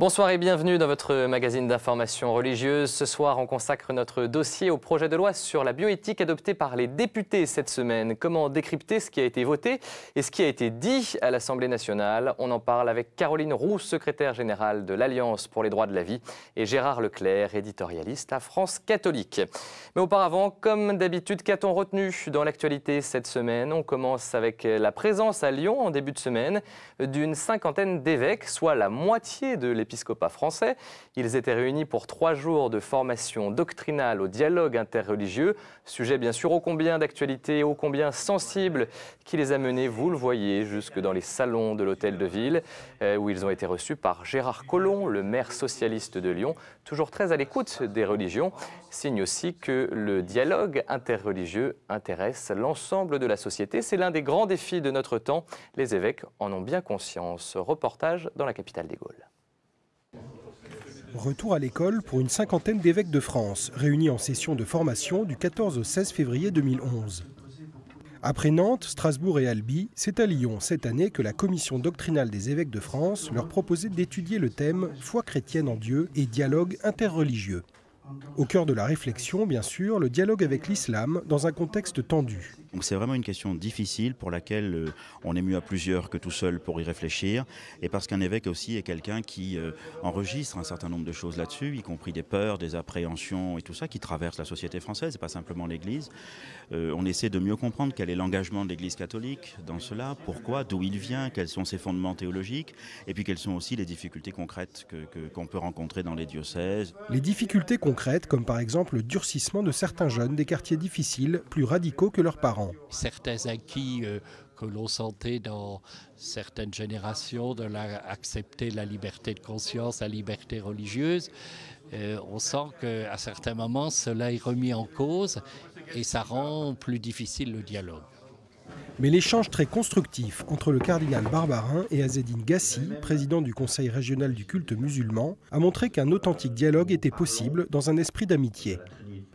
Bonsoir et bienvenue dans votre magazine d'information religieuse. Ce soir, on consacre notre dossier au projet de loi sur la bioéthique adopté par les députés cette semaine. Comment décrypter ce qui a été voté et ce qui a été dit à l'Assemblée nationale On en parle avec Caroline Roux, secrétaire générale de l'Alliance pour les droits de la vie, et Gérard Leclerc, éditorialiste à France Catholique. Mais auparavant, comme d'habitude, qu'a-t-on retenu dans l'actualité cette semaine On commence avec la présence à Lyon en début de semaine d'une cinquantaine d'évêques, soit la moitié de l'épisode l'épiscopat français. Ils étaient réunis pour trois jours de formation doctrinale au dialogue interreligieux, sujet bien sûr ô combien d'actualité, ô combien sensible, qui les a menés, vous le voyez, jusque dans les salons de l'hôtel de ville, euh, où ils ont été reçus par Gérard Collomb, le maire socialiste de Lyon, toujours très à l'écoute des religions, signe aussi que le dialogue interreligieux intéresse l'ensemble de la société. C'est l'un des grands défis de notre temps. Les évêques en ont bien conscience. Reportage dans la capitale des Gaules. Retour à l'école pour une cinquantaine d'évêques de France, réunis en session de formation du 14 au 16 février 2011. Après Nantes, Strasbourg et Albi, c'est à Lyon cette année que la commission doctrinale des évêques de France leur proposait d'étudier le thème Foi chrétienne en Dieu et dialogue interreligieux. Au cœur de la réflexion, bien sûr, le dialogue avec l'islam dans un contexte tendu. Donc c'est vraiment une question difficile pour laquelle euh, on est mieux à plusieurs que tout seul pour y réfléchir, et parce qu'un évêque aussi est quelqu'un qui euh, enregistre un certain nombre de choses là-dessus, y compris des peurs, des appréhensions et tout ça qui traversent la société française, et pas simplement l'Église. Euh, on essaie de mieux comprendre quel est l'engagement de l'Église catholique dans cela, pourquoi, d'où il vient, quels sont ses fondements théologiques, et puis quelles sont aussi les difficultés concrètes qu'on que, peut rencontrer dans les diocèses. Les difficultés concrètes, comme par exemple le durcissement de certains jeunes des quartiers difficiles, plus radicaux que leurs parents Certains acquis euh, que l'on sentait dans certaines générations, de la, accepter la liberté de conscience, la liberté religieuse, euh, on sent qu'à certains moments, cela est remis en cause et ça rend plus difficile le dialogue. Mais l'échange très constructif entre le cardinal Barbarin et Azedine Gassi, président du Conseil régional du culte musulman, a montré qu'un authentique dialogue était possible dans un esprit d'amitié.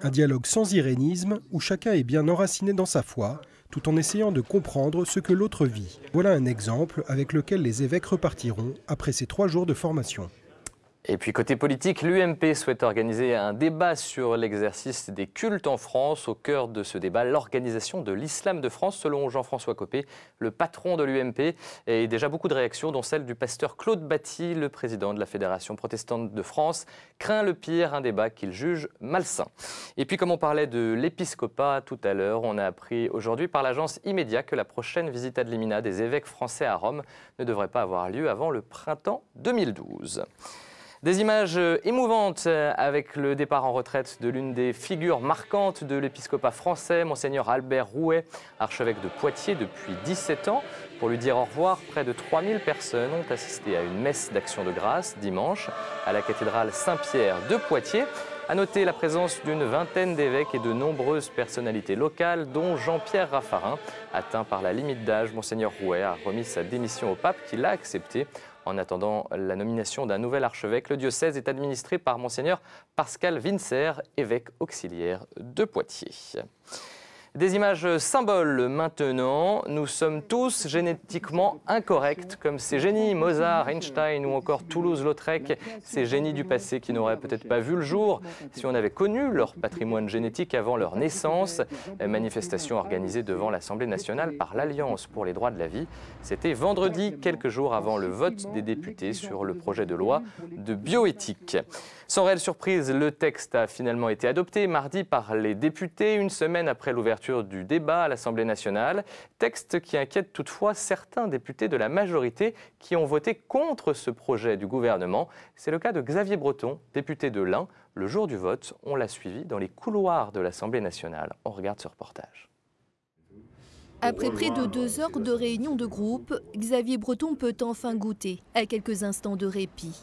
Un dialogue sans irénisme, où chacun est bien enraciné dans sa foi, tout en essayant de comprendre ce que l'autre vit. Voilà un exemple avec lequel les évêques repartiront après ces trois jours de formation. Et puis côté politique, l'UMP souhaite organiser un débat sur l'exercice des cultes en France. Au cœur de ce débat, l'organisation de l'islam de France, selon Jean-François Copé, le patron de l'UMP. Et déjà beaucoup de réactions, dont celle du pasteur Claude Batty, le président de la Fédération protestante de France, craint le pire, un débat qu'il juge malsain. Et puis comme on parlait de l'épiscopat tout à l'heure, on a appris aujourd'hui par l'agence Immédia que la prochaine visite ad limina des évêques français à Rome ne devrait pas avoir lieu avant le printemps 2012. Des images euh, émouvantes euh, avec le départ en retraite de l'une des figures marquantes de l'épiscopat français, Monseigneur Albert Rouet, archevêque de Poitiers depuis 17 ans. Pour lui dire au revoir, près de 3000 personnes ont assisté à une messe d'action de grâce dimanche à la cathédrale Saint-Pierre de Poitiers. A noter la présence d'une vingtaine d'évêques et de nombreuses personnalités locales, dont Jean-Pierre Raffarin. Atteint par la limite d'âge, Monseigneur Rouet a remis sa démission au pape qui l'a accepté en attendant la nomination d'un nouvel archevêque, le diocèse est administré par monseigneur Pascal Vincer, évêque auxiliaire de Poitiers. Des images symboles maintenant. Nous sommes tous génétiquement incorrects, comme ces génies, Mozart, Einstein ou encore Toulouse-Lautrec, ces génies du passé qui n'auraient peut-être pas vu le jour si on avait connu leur patrimoine génétique avant leur naissance. Manifestation organisée devant l'Assemblée nationale par l'Alliance pour les droits de la vie. C'était vendredi, quelques jours avant le vote des députés sur le projet de loi de bioéthique. Sans réelle surprise, le texte a finalement été adopté mardi par les députés, une semaine après l'ouverture du débat à l'Assemblée nationale, texte qui inquiète toutefois certains députés de la majorité qui ont voté contre ce projet du gouvernement. C'est le cas de Xavier Breton, député de l'Ain. Le jour du vote, on l'a suivi dans les couloirs de l'Assemblée nationale. On regarde ce reportage. Après près de deux heures de réunion de groupe, Xavier Breton peut enfin goûter à quelques instants de répit.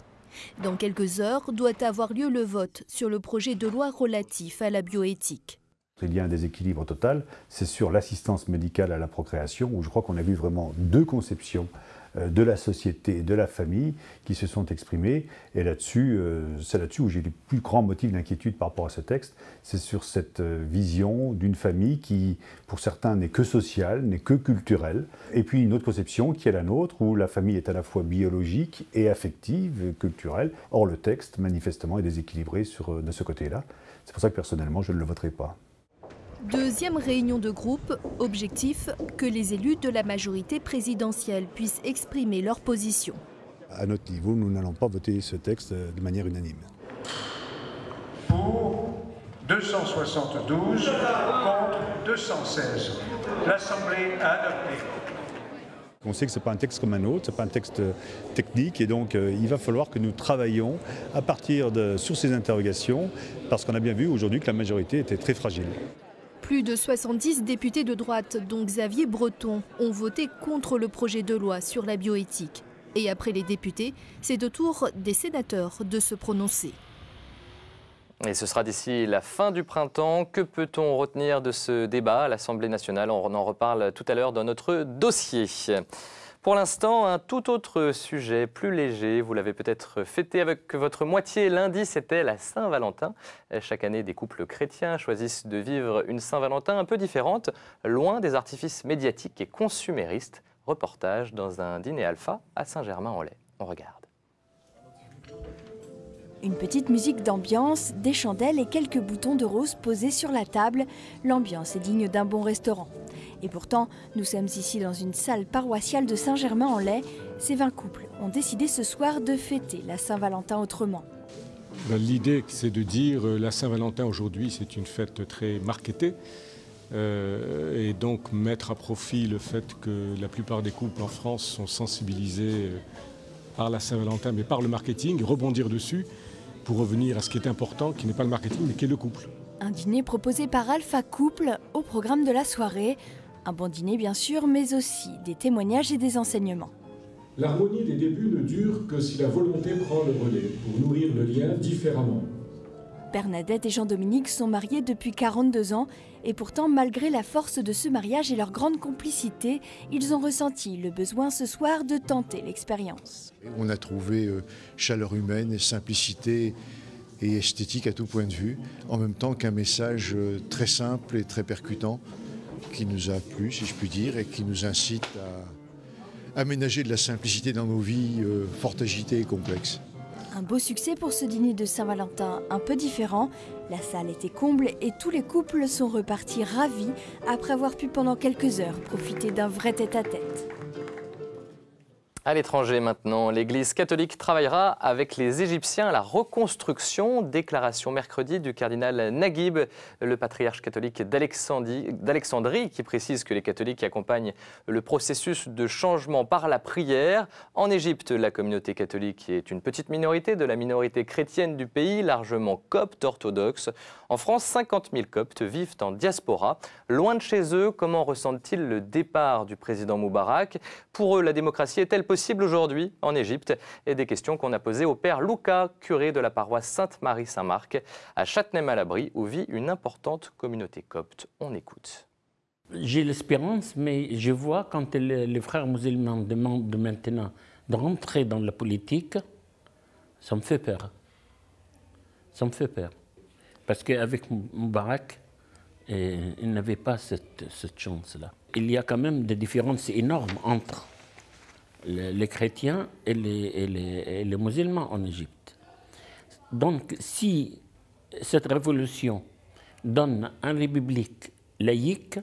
Dans quelques heures doit avoir lieu le vote sur le projet de loi relatif à la bioéthique il y a un déséquilibre total, c'est sur l'assistance médicale à la procréation, où je crois qu'on a vu vraiment deux conceptions euh, de la société et de la famille qui se sont exprimées. Et là-dessus, euh, c'est là-dessus où j'ai les plus grands motifs d'inquiétude par rapport à ce texte. C'est sur cette euh, vision d'une famille qui, pour certains, n'est que sociale, n'est que culturelle. Et puis une autre conception qui est la nôtre, où la famille est à la fois biologique et affective, culturelle. Or, le texte, manifestement, est déséquilibré sur, de ce côté-là. C'est pour ça que personnellement, je ne le voterai pas. Deuxième réunion de groupe, objectif, que les élus de la majorité présidentielle puissent exprimer leur position. À notre niveau, nous n'allons pas voter ce texte euh, de manière unanime. Pour 272, contre 216. L'Assemblée a adopté. On sait que ce n'est pas un texte comme un autre, ce n'est pas un texte euh, technique, et donc euh, il va falloir que nous travaillions à partir de, sur ces interrogations, parce qu'on a bien vu aujourd'hui que la majorité était très fragile. Plus de 70 députés de droite, dont Xavier Breton, ont voté contre le projet de loi sur la bioéthique. Et après les députés, c'est au tour des sénateurs de se prononcer. Et ce sera d'ici la fin du printemps. Que peut-on retenir de ce débat à l'Assemblée nationale On en reparle tout à l'heure dans notre dossier. Pour l'instant, un tout autre sujet, plus léger. Vous l'avez peut-être fêté avec votre moitié. Lundi, c'était la Saint-Valentin. Chaque année, des couples chrétiens choisissent de vivre une Saint-Valentin un peu différente, loin des artifices médiatiques et consuméristes. Reportage dans un dîner alpha à Saint-Germain-en-Laye. On regarde. Une petite musique d'ambiance, des chandelles et quelques boutons de rose posés sur la table. L'ambiance est digne d'un bon restaurant. Et pourtant, nous sommes ici dans une salle paroissiale de Saint-Germain-en-Laye. Ces 20 couples ont décidé ce soir de fêter la Saint-Valentin autrement. Ben, l'idée, c'est de dire euh, la Saint-Valentin aujourd'hui, c'est une fête très marketée. Euh, et donc mettre à profit le fait que la plupart des couples en France sont sensibilisés euh, par la Saint-Valentin, mais par le marketing, rebondir dessus pour revenir à ce qui est important, qui n'est pas le marketing, mais qui est le couple. Un dîner proposé par Alpha Couple au programme de la soirée. Un bon dîner bien sûr, mais aussi des témoignages et des enseignements. L'harmonie des débuts ne dure que si la volonté prend le relais pour nourrir le lien différemment. Bernadette et Jean-Dominique sont mariés depuis 42 ans et pourtant, malgré la force de ce mariage et leur grande complicité, ils ont ressenti le besoin ce soir de tenter l'expérience. On a trouvé euh, chaleur humaine et simplicité et esthétique à tout point de vue, en même temps qu'un message euh, très simple et très percutant qui nous a plu, si je puis dire, et qui nous incite à aménager de la simplicité dans nos vies euh, fort agitées et complexes. Un beau succès pour ce dîner de Saint-Valentin, un peu différent. La salle était comble et tous les couples sont repartis ravis après avoir pu pendant quelques heures profiter d'un vrai tête-à-tête. tête à tête à l'étranger maintenant, l'Église catholique travaillera avec les Égyptiens à la reconstruction. Déclaration mercredi du cardinal Naguib, le patriarche catholique d'Alexandrie, qui précise que les catholiques accompagnent le processus de changement par la prière. En Égypte, la communauté catholique est une petite minorité de la minorité chrétienne du pays, largement copte orthodoxe. En France, 50 000 coptes vivent en diaspora. Loin de chez eux, comment ressentent-ils le départ du président Moubarak Pour eux, la démocratie est-elle possible aujourd'hui en Égypte et des questions qu'on a posées au père Luca, curé de la paroisse Sainte-Marie-Saint-Marc à Châtenay-Malabry où vit une importante communauté copte. On écoute. J'ai l'espérance, mais je vois quand les frères musulmans demandent maintenant de rentrer dans la politique, ça me fait peur. Ça me fait peur. Parce qu'avec Moubarak, euh, il n'avait pas cette, cette chance-là. Il y a quand même des différences énormes entre les, chrétiens et les, musulmans en Égypte. Donc, si cette révolution donne une république laïque,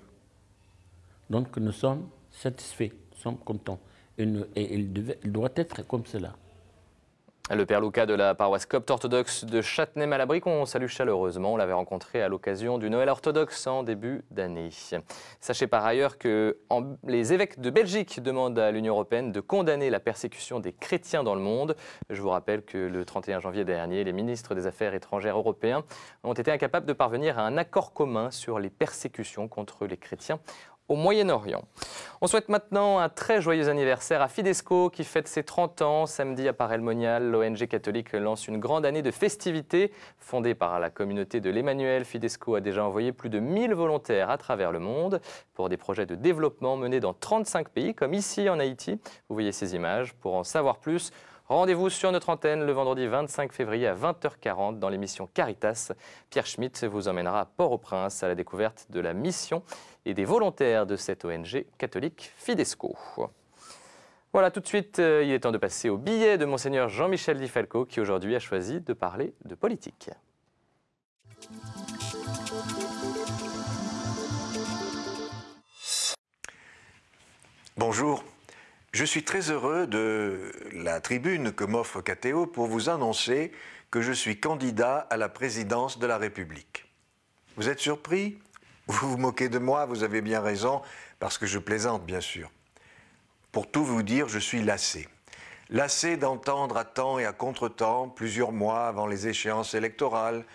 donc nous sommes satisfaits, nous sommes contents. Et, il doit être comme cela. Le père Lucas de la paroisse copte orthodoxe de Châtenay-Malabry, qu'on salue chaleureusement. On l'avait rencontré à l'occasion du Noël orthodoxe en début d'année. Sachez par ailleurs que les évêques de Belgique demandent à l'Union européenne de condamner la persécution des chrétiens dans le monde. Je vous rappelle que le 31 janvier dernier, les ministres des Affaires étrangères européens ont été incapables de parvenir à un accord commun sur les persécutions contre les chrétiens au Moyen-Orient. On souhaite maintenant un très joyeux anniversaire à Fidesco qui fête ses 30 ans. Samedi à paray le l'ONG catholique lance une grande année de festivités. Fondée par la communauté de l'Emmanuel, Fidesco a déjà envoyé plus de 1000 volontaires à travers le monde pour des projets de développement menés dans 35 pays, comme ici en Haïti. Vous voyez ces images. Pour en savoir plus, Rendez-vous sur notre antenne le vendredi 25 février à 20h40 dans l'émission Caritas. Pierre Schmitt vous emmènera à Port-au-Prince à la découverte de la mission et des volontaires de cette ONG catholique Fidesco. Voilà, tout de suite, euh, il est temps de passer au billet de monseigneur Jean-Michel Di Falco qui aujourd'hui a choisi de parler de politique. Bonjour. Je suis très heureux de la tribune que m'offre KTO pour vous annoncer que je suis candidat à la présidence de la République. Vous êtes surpris Vous vous moquez de moi, vous avez bien raison, parce que je plaisante bien sûr. Pour tout vous dire, je suis lassé. Lassé d'entendre à temps et à contre-temps, plusieurs mois avant les échéances électorales,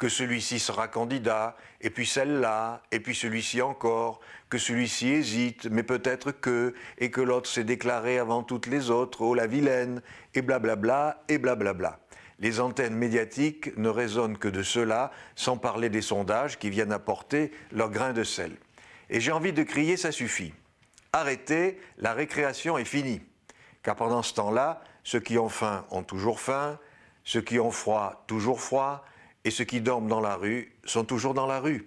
que celui-ci sera candidat, et puis celle-là, et puis celui-ci encore, que celui-ci hésite, mais peut-être que, et que l'autre s'est déclaré avant toutes les autres, oh la vilaine, et blablabla, et blablabla. Les antennes médiatiques ne raisonnent que de cela, sans parler des sondages qui viennent apporter leur grain de sel. Et j'ai envie de crier, ça suffit. Arrêtez, la récréation est finie. Car pendant ce temps-là, ceux qui ont faim ont toujours faim, ceux qui ont froid toujours froid, et ceux qui dorment dans la rue sont toujours dans la rue.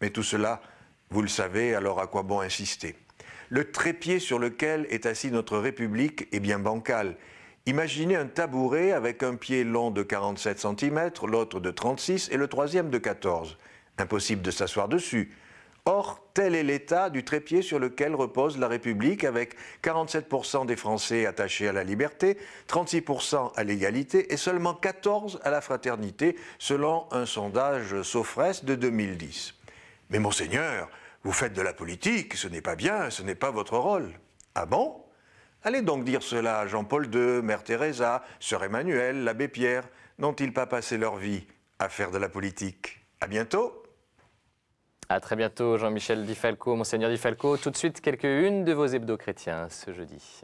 Mais tout cela, vous le savez, alors à quoi bon insister Le trépied sur lequel est assis notre République est bien bancal. Imaginez un tabouret avec un pied long de 47 cm, l'autre de 36 et le troisième de 14. Impossible de s'asseoir dessus. Or, tel est l'état du trépied sur lequel repose la République, avec 47% des Français attachés à la liberté, 36% à l'égalité et seulement 14% à la fraternité, selon un sondage Sofres de 2010. Mais monseigneur, vous faites de la politique, ce n'est pas bien, ce n'est pas votre rôle. Ah bon Allez donc dire cela à Jean-Paul II, Mère Teresa, Sœur Emmanuel, l'abbé Pierre. N'ont-ils pas passé leur vie à faire de la politique À bientôt à très bientôt, Jean-Michel Di Falco, Monseigneur Di Falco. Tout de suite, quelques-unes de vos hebdos chrétiens ce jeudi.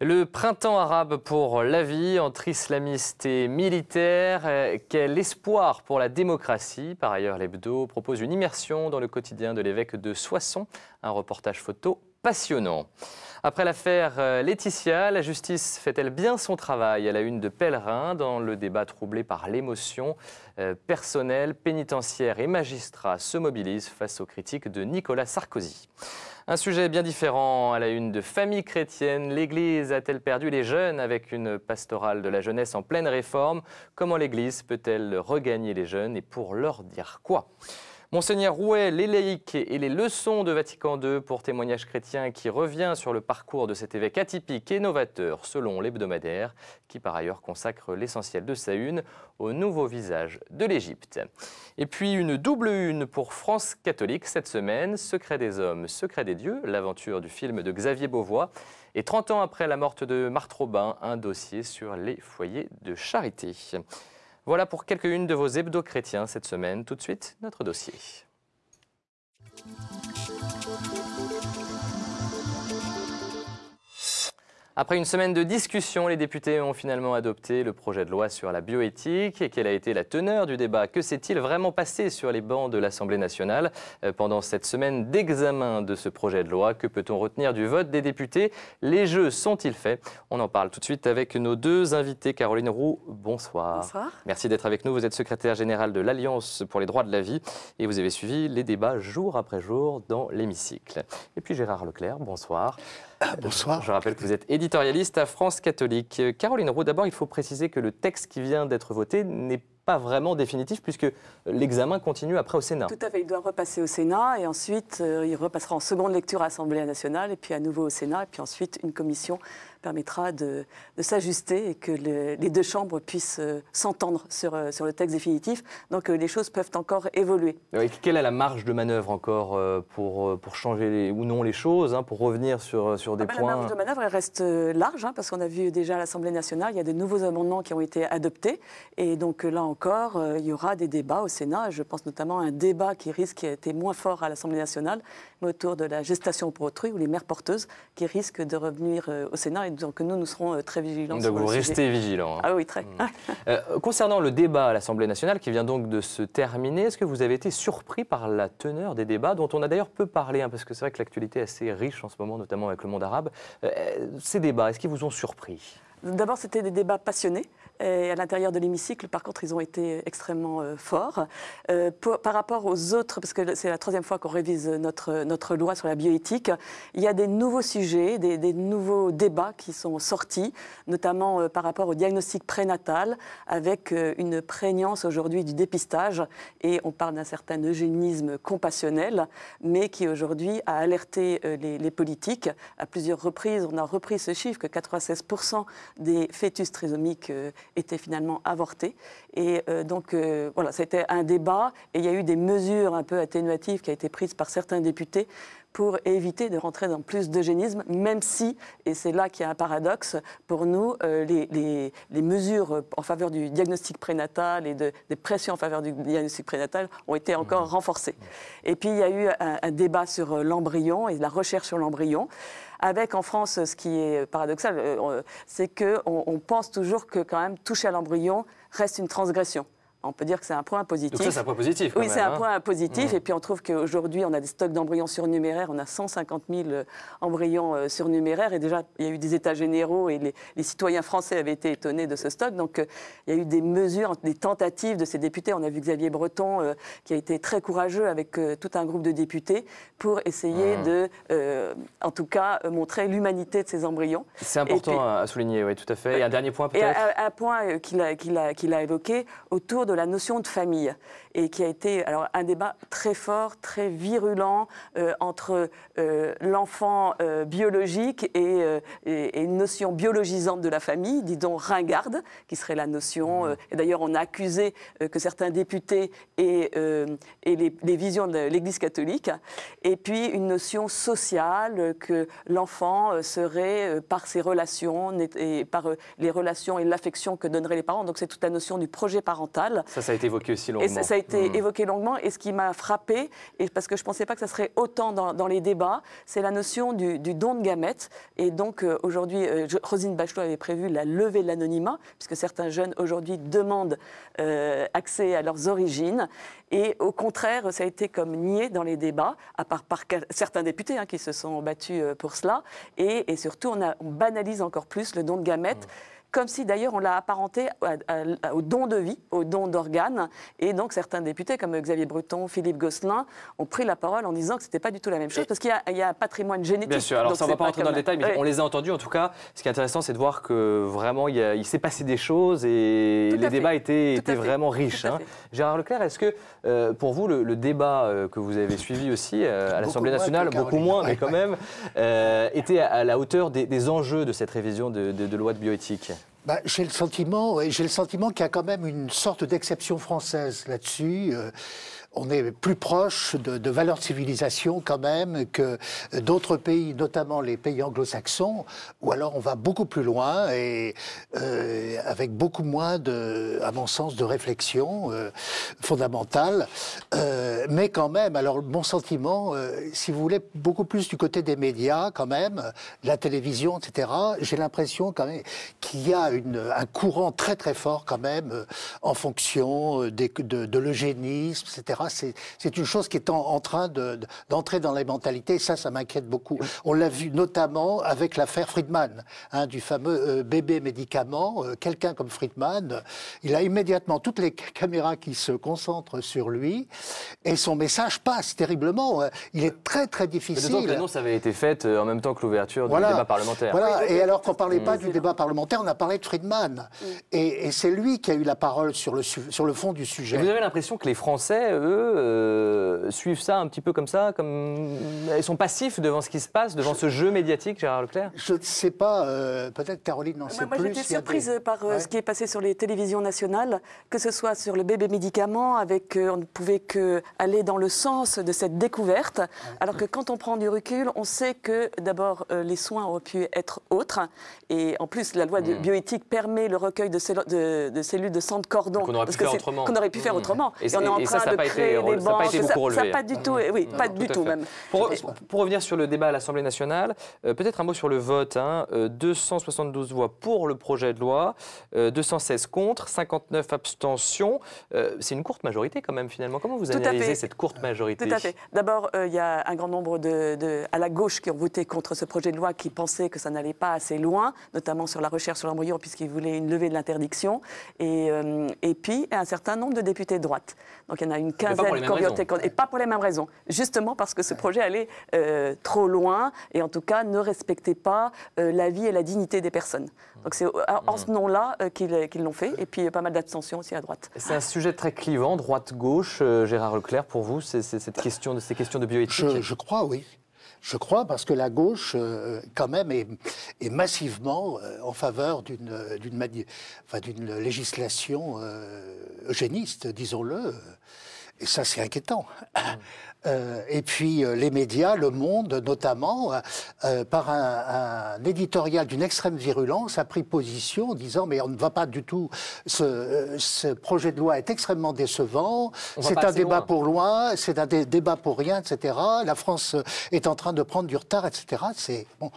Le printemps arabe pour la vie entre islamistes et militaires, quel espoir pour la démocratie. Par ailleurs, l'hebdo propose une immersion dans le quotidien de l'évêque de Soissons, un reportage photo passionnant. Après l'affaire euh, Laetitia, la justice fait-elle bien son travail à la une de Pèlerin dans le débat troublé par l'émotion euh, Personnel, pénitentiaire et magistrats se mobilisent face aux critiques de Nicolas Sarkozy. Un sujet bien différent à la une de Famille chrétienne. L'Église a-t-elle perdu les jeunes avec une pastorale de la jeunesse en pleine réforme Comment l'Église peut-elle regagner les jeunes et pour leur dire quoi Monseigneur Rouet, les laïcs et les leçons de Vatican II pour témoignage chrétien qui revient sur le parcours de cet évêque atypique et novateur selon l'hebdomadaire, qui par ailleurs consacre l'essentiel de sa une au nouveau visage de l'Égypte. Et puis une double une pour France catholique cette semaine, Secret des hommes, Secret des dieux, l'aventure du film de Xavier Beauvois, et 30 ans après la morte de Marthe Robin, un dossier sur les foyers de charité. Voilà pour quelques-unes de vos hebdo chrétiens cette semaine. Tout de suite, notre dossier. Après une semaine de discussion, les députés ont finalement adopté le projet de loi sur la bioéthique. Et quelle a été la teneur du débat Que s'est-il vraiment passé sur les bancs de l'Assemblée nationale euh, pendant cette semaine d'examen de ce projet de loi Que peut-on retenir du vote des députés Les jeux sont-ils faits On en parle tout de suite avec nos deux invités. Caroline Roux, bonsoir. Bonsoir. Merci d'être avec nous. Vous êtes secrétaire générale de l'Alliance pour les droits de la vie et vous avez suivi les débats jour après jour dans l'hémicycle. Et puis Gérard Leclerc, bonsoir. Bonsoir. Je rappelle que vous êtes éditorialiste à France Catholique. Caroline Roux, d'abord, il faut préciser que le texte qui vient d'être voté n'est pas vraiment définitif puisque l'examen continue après au Sénat. Tout à fait, il doit repasser au Sénat et ensuite euh, il repassera en seconde lecture à l'Assemblée nationale et puis à nouveau au Sénat et puis ensuite une commission permettra de, s'ajuster et que les deux chambres puissent euh, s'entendre euh, sur, le texte définitif. Donc euh, les choses peuvent encore évoluer. Et quelle est la marge de manœuvre encore pour, pour changer ou non les choses, hein, pour revenir sur, sur ah des bah, points La marge de manœuvre elle reste large, hein, parce qu'on a vu déjà à l'Assemblée nationale, il y a de nouveaux amendements qui ont été adoptés. Et donc là encore, il y aura des débats au Sénat. Je pense notamment à un débat qui risque, d'être moins fort à l'Assemblée nationale, mais autour de la gestation pour autrui ou les mères porteuses qui risquent de revenir au Sénat et que nous, nous serons euh, très vigilants. vous restez vigilants. Hein. Ah oui, très. Mm. Euh, concernant le débat à l'Assemblée nationale qui vient donc de se terminer, est-ce que vous avez été surpris par la teneur des débats, dont on a d'ailleurs peu parlé, hein, parce que c'est vrai que l'actualité est assez riche en ce moment, notamment avec le monde arabe. Euh, ces débats, est-ce qu'ils vous ont surpris D'abord, c'était des débats passionnés. Et à l'intérieur de l'hémicycle, par contre, ils ont été extrêmement euh, forts. Euh, par rapport aux autres, parce que c'est la troisième fois qu'on révise notre, notre loi sur la bioéthique, il y a des nouveaux sujets, des, nouveaux débats qui sont sortis, notamment euh, par rapport au diagnostic prénatal, avec une prégnance aujourd'hui du dépistage. Et on parle d'un certain eugénisme compassionnel, mais qui aujourd'hui a alerté les, les, politiques. À plusieurs reprises, on a repris ce chiffre que 96% des fœtus trisomiques était finalement avortée. Et euh, donc, euh, voilà, c'était un débat et il y a eu des mesures un peu atténuatives qui ont été prises par certains députés pour éviter de rentrer dans plus d'eugénisme, même si, et c'est là qu'il y a un paradoxe, pour nous, euh, les, mesures en faveur du diagnostic prénatal et des pressions en faveur du diagnostic prénatal ont été encore mmh. renforcées. Et puis, il y a eu un débat sur l'embryon et la recherche sur l'embryon avec en France, ce qui est paradoxal, euh, c'est qu'on pense toujours que quand même toucher à l'embryon reste une transgression on peut dire que c'est un point positif. c'est un point positif. oui, c'est un hein. point positif. Mmh. Et puis, on trouve qu'aujourd'hui, on a des stocks d'embryons surnuméraires. On a 150 000 euh, embryons euh, surnuméraires. Et déjà, il y a eu des États généraux et les, citoyens français avaient été étonnés de ce stock. Donc, euh, il y a eu des mesures, des tentatives de ces députés. On a vu Xavier Breton qui a été très courageux avec tout un groupe de députés pour essayer mmh. de, en tout cas, montrer l'humanité de ces embryons. C'est important à souligner, oui, tout à fait. Et un dernier point, peut-être un, point qu'il a, a évoqué autour de la notion de famille et qui a été alors, un débat très fort, très virulent euh, entre euh, l'enfant euh, biologique et, une notion biologisante de la famille, disons ringarde, qui serait la notion. Mmh. et d'ailleurs, on a accusé que certains députés et, et les, les, visions de l'Église catholique. Et puis une notion sociale que l'enfant serait par ses relations et par les relations et l'affection que donneraient les parents. Donc c'est toute la notion du projet parental ça, a été évoqué aussi longuement. Et ça, a été hmm. évoqué longuement. Et ce qui m'a frappé, parce que je ne pensais pas que ça serait autant dans, les débats, c'est la notion du, don de gamètes. Et donc, euh, aujourd'hui, euh, Rosine Bachelot avait prévu la levée de l'anonymat, puisque certains jeunes, aujourd'hui, demandent euh, accès à leurs origines. Et au contraire, ça a été comme nié dans les débats, à part par certains députés hein, qui se sont battus pour cela. Et, surtout, on, banalise encore plus le don de gamètes. Hmm comme si d'ailleurs on l'a apparenté au don de vie, au don d'organes. Et donc certains députés comme Xavier Breton, Philippe Gosselin ont pris la parole en disant que ce n'était pas du tout la même chose, parce qu'il y, a un patrimoine génétique. Bien sûr, alors ça, ne va pas rentrer dans le détail, mais on les a entendus en tout cas. Ce qui est intéressant, c'est de voir que vraiment il, s'est passé des choses et les débats étaient, vraiment riches. Hein. Gérard Leclerc, est-ce que euh, pour vous, le, débat euh, que vous avez suivi aussi euh, à l'Assemblée nationale, beaucoup moins, mais quand même, était à, la hauteur des, enjeux de cette révision de, de loi de bioéthique bah, j'ai le sentiment, j'ai le sentiment qu'il y a quand même une sorte d'exception française là-dessus. Euh, on est plus proche de, valeurs de civilisation quand même que d'autres pays, notamment les pays anglo-saxons, ou alors on va beaucoup plus loin et euh, avec beaucoup moins, de, à mon sens, de réflexion euh, fondamentale. Euh, mais quand même, alors mon sentiment, si vous voulez, beaucoup plus du côté des médias quand même, la télévision, etc., j'ai l'impression quand même qu'il y a un courant très très fort quand même en fonction de l'eugénisme, etc c'est une chose qui est en, train d'entrer dans les mentalités. Et ça, ça m'inquiète beaucoup. On l'a vu notamment avec l'affaire Friedman, hein, du fameux euh, bébé médicament. Euh, quelqu'un comme Friedman, il a immédiatement toutes les caméras qui se concentrent sur lui et son message passe terriblement. Hein. Il est très très difficile. D'autant que l'annonce avait été faite euh, en même temps que l'ouverture du débat parlementaire. Voilà. Et alors qu'on ne parlait mm. pas du débat parlementaire, on a parlé de Friedman. Mm. Et, c'est lui qui a eu la parole sur le, sur le fond du sujet. Et vous avez l'impression que les Français, eux euh, suivent ça un petit peu comme ça, comme ils sont passifs devant ce qui se passe, devant ce jeu médiatique, Gérard Leclerc Je ne sais pas, euh, peut-être Caroline n'en euh, sait plus. Moi j'étais surprise par ce qui est passé sur les télévisions nationales, que ce soit sur le bébé médicament, avec on ne pouvait que aller dans le sens de cette découverte, alors que quand on prend du recul, on sait que d'abord les soins auraient pu être autres, et en plus la loi de hmm. bioéthique permet le recueil de, cellules de, cellules de sang de cordon, qu'on aurait, pu faire hmm. autrement. Et, est ça, ça n'a Pas ça pas du tout, oui, mmh. pas mmh. du tout, même. Pour, revenir sur le débat à l'Assemblée nationale, euh, peut-être un mot sur le vote. 272 hein. euh, voix pour le projet de loi, 216 euh, contre, 59 abstentions. c'est une courte majorité quand même finalement. Comment vous analysez cette courte majorité Tout à fait. D'abord, il y a un grand nombre de, à la gauche qui ont voté contre ce projet de loi, qui pensaient que ça n'allait pas assez loin, notamment sur la recherche sur l'embryon, puisqu'ils voulaient une levée de l'interdiction. Et, et puis, un certain nombre de députés de droite. Donc il y en a une et pas pour les mêmes raisons. Justement parce que ce projet allait euh, trop loin et en tout cas ne respectait pas euh, la vie et la dignité des personnes. Donc c'est en ce mm. nom-là euh, qu'ils l'ont fait et puis pas mal d'abstention aussi à droite. C'est un sujet très clivant, droite-gauche. Gérard Leclerc, pour vous, c'est cette question de, ces questions de bioéthique je, crois, oui. Je crois parce que la gauche, quand même, est, massivement en faveur d'une législation eugéniste, disons-le. Et ça, c'est inquiétant. Euh, et puis euh, les médias, Le Monde notamment, euh, par un, éditorial d'une extrême virulence, a pris position en disant mais on ne va pas du tout, ce, projet de loi est extrêmement décevant, c'est un débat pour loin, c'est un débat pour rien, etc. La France est en train de prendre du retard, etc. C'est bon.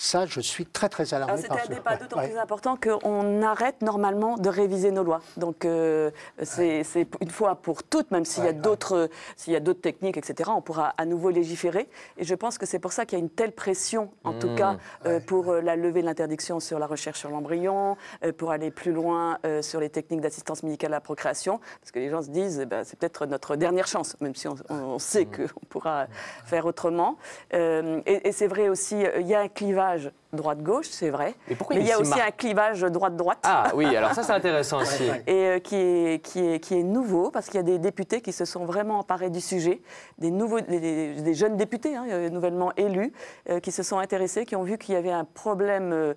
Ça, je suis très très alarmé. C'est un débat d'autant plus important qu'on arrête normalement de réviser nos lois. Donc euh, c'est une fois pour toutes, même s'il y a d'autres s'il techniques, etc. On pourra à nouveau légiférer. Et je pense que c'est pour ça qu'il y a une telle pression, en tout mmh. cas euh, pour euh, la levée de l'interdiction sur la recherche sur l'embryon, pour aller plus loin sur les techniques d'assistance médicale à la procréation, parce que les gens se disent eh ben, c'est peut-être notre dernière chance, même si on, sait mmh. que qu'on pourra mmh. faire autrement. et, et c'est vrai aussi, il y a un clivage l'image droite-gauche, c'est vrai. Mais, il y a aussi un clivage droite-droite. Ah oui, alors ça c'est intéressant aussi. Et euh, qui, est, qui, est, qui est nouveau, parce qu'il y a des députés qui se sont vraiment emparés du sujet, des, nouveaux, des, jeunes députés hein, euh, nouvellement élus, euh, qui se sont intéressés, qui ont vu qu'il y avait un problème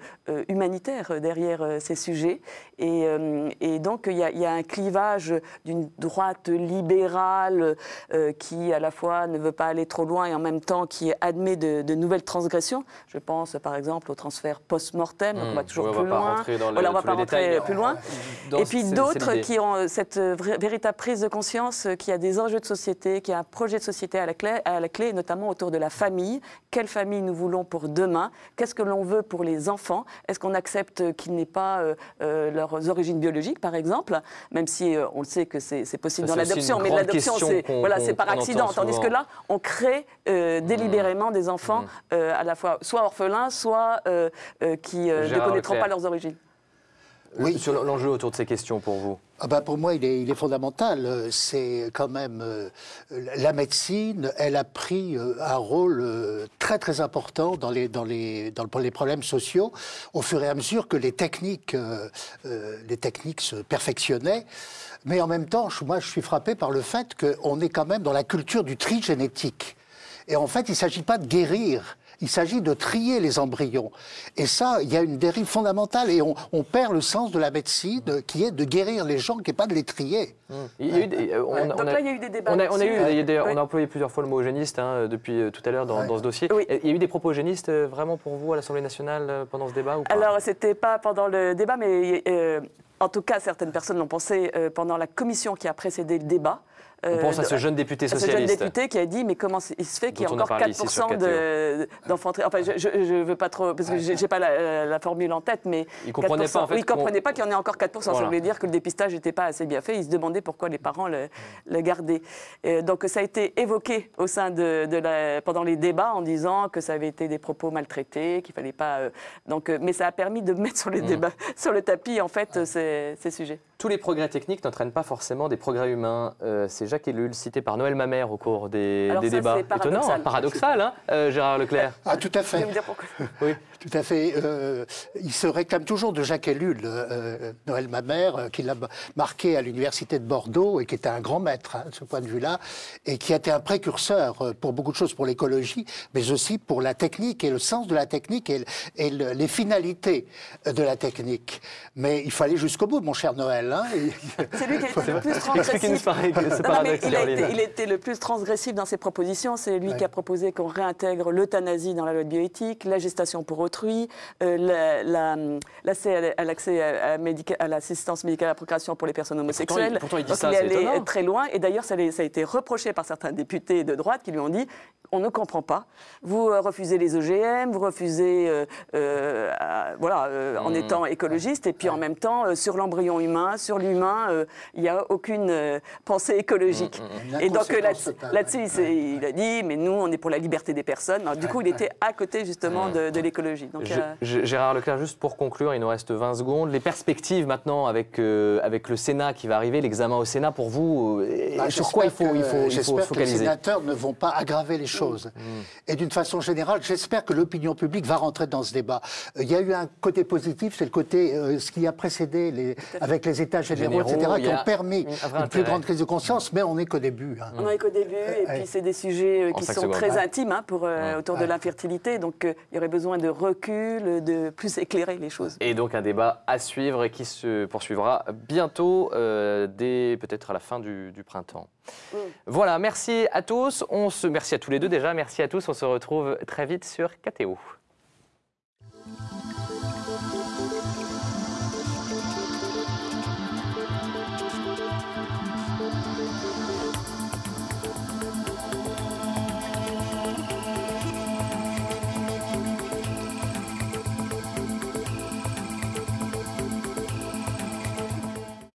humanitaire derrière ces sujets. Et, et donc il y, a, il y, a, un clivage d'une droite libérale qui à la fois ne veut pas aller trop loin et en même temps qui admet de nouvelles transgressions. Je pense par exemple au transfert post-mortem, on va hmm, toujours plus loin. on va pas rentrer plus loin. et puis d'autres qui ont euh, cette véritable prise de conscience euh, qu'il y a des enjeux de société, qu'il y a un projet de société à la clé, à la clé notamment autour de la famille. Quelle famille nous voulons pour demain Qu'est-ce que l'on veut pour les enfants Est-ce qu'on accepte qu'ils n'aient pas euh, leurs origines biologiques, par exemple Même si on le sait que c'est possible dans l'adoption, mais l'adoption, c'est voilà, par accident. Tandis que là, on crée hmm. délibérément des enfants hmm. à la fois soit orphelins, soit euh, euh, qui euh, ne connaîtront pas leurs origines oui. Sur l'enjeu autour de ces questions pour vous ah bah, pour moi, il est, fondamental. C'est quand même la médecine. Elle a pris un rôle très très important dans les dans les dans les problèmes sociaux au fur et à mesure que les techniques les techniques se perfectionnaient. Mais en même temps, moi, je suis frappé par le fait qu'on est quand même dans la culture du tri génétique. Et en fait, il ne s'agit pas de guérir il s'agit de trier les embryons. Et ça, il y a une dérive fondamentale et on, perd le sens de la médecine mm. qui est de guérir les gens, qui n'est pas de les trier. Mm. Euh, Donc il y a eu des débats. On a, employé plusieurs fois le mot eugéniste hein, depuis euh, tout à l'heure dans, ce dossier. Il y a eu des propos eugénistes euh, vraiment pour vous à l'Assemblée nationale pendant ce débat ou Alors, c'était pas pendant le débat, mais en tout cas, certaines personnes l'ont pensé pendant la commission qui a précédé le débat. On pense à euh, ce jeune député socialiste. ce jeune député qui a dit mais comment il se fait qu'il y a encore 4% d'enfants... enfin, je ne veux pas trop... Parce que je n'ai pas la, formule en tête, mais... Il ne comprenait pas, en fait. Oui, il comprenait pas qu'il y en ait encore 4%. Ça voulait dire que le dépistage n'était pas assez bien fait. Il se demandait pourquoi les parents le, le gardaient. donc, ça a été évoqué au sein de, la, pendant les débats en disant que ça avait été des propos maltraités, qu'il fallait pas... Euh, donc, euh, mais ça a permis de mettre sur, les mm. débats, sur le tapis, en fait, ces sujets tous les progrès techniques n'entraînent pas forcément des progrès humains. Euh, c'est Jacques Ellul, cité par Noël Mamère au cours des, débats. Paradoxal. Étonnant, hein, paradoxal, hein, euh, Gérard Leclerc. Ah, tout à fait. oui. Tout à fait. Euh, il se réclame toujours de Jacques Ellul, euh, euh, Noël Mamère, qui l'a marqué à l'université de Bordeaux et qui était un grand maître à hein, ce point de vue-là, et qui a été un précurseur pour beaucoup de choses, pour l'écologie, mais aussi pour la technique et le sens de la technique et, et les finalités de la technique. Mais il fallait jusqu'au bout, mon cher Noël. Hein, c'est lui qui était le plus transgressif. été, le plus transgressif dans ses propositions. C'est lui qui a proposé qu'on réintègre l'euthanasie dans la loi de bioéthique, la gestation pour autant autrui, l'accès euh, la, la, à l'assistance médicale à la procréation pour les personnes homosexuelles. Pourtant, il, dit ça, il est très loin. Et d'ailleurs, ça, ça, a été reproché par certains députés de droite qui lui ont dit on ne comprend pas. Vous euh, refusez les OGM, vous refusez, euh, voilà, en hmm. étant écologiste, et puis en même temps, sur l'embryon humain, sur l'humain, il n'y a aucune pensée écologique. Hmm, hmm, et donc là-dessus, il a dit mais nous, on est pour la liberté des personnes. du coup, il était à côté justement de l'écologie. Donc, euh, Gérard Leclerc, juste pour conclure, il nous reste 20 secondes. Les perspectives maintenant avec, euh, avec le Sénat qui va arriver, l'examen au Sénat, pour vous, euh, bah, sur quoi il faut, que, il faut, il que les sénateurs ne vont pas aggraver les choses. Mm. Mm. Et d'une façon générale, j'espère que l'opinion publique va rentrer dans ce débat. Il y a eu un côté positif, c'est le côté, ce qui a précédé les, avec les États généraux, etc., qui ont permis une, plus grande crise de conscience, mais on n'est qu'au début. Hein. On n'est qu'au début, et puis c'est des sujets qui sont très intimes hein, pour, autour de l'infertilité, donc il y aurait besoin de recul, de plus éclairer les choses. Et donc un débat à suivre qui se poursuivra bientôt, euh, peut-être à la fin du, printemps. Mm. Voilà, merci à tous. On se, merci à tous les deux déjà. Merci à tous. On se retrouve très vite sur KTO.